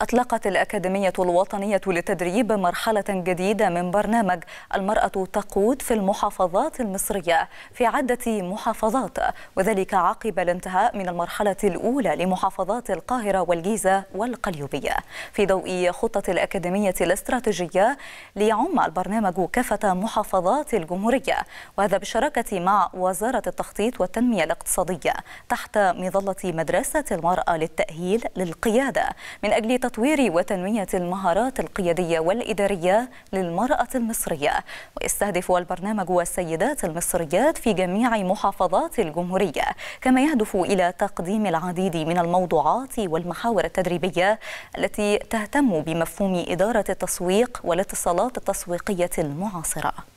أطلقت الأكاديمية الوطنية للتدريب مرحلة جديدة من برنامج المرأة تقود في المحافظات المصرية في عدة محافظات وذلك عقب الانتهاء من المرحلة الأولى لمحافظات القاهرة والجيزة والقليوبية في ضوء خطة الأكاديمية الاستراتيجية ليعم البرنامج كافة محافظات الجمهورية وهذا بالشراكة مع وزارة التخطيط والتنمية الاقتصادية تحت مظلة مدرسة المرأة للتأهيل للقيادة من أجل تطوير وتنمية المهارات القيادية والإدارية للمرأة المصرية ويستهدف البرنامج السيدات المصريات في جميع محافظات الجمهورية كما يهدف إلى تقديم العديد من الموضوعات والمحاور التدريبية التي تهتم بمفهوم إدارة التسويق والاتصالات التسويقية المعاصرة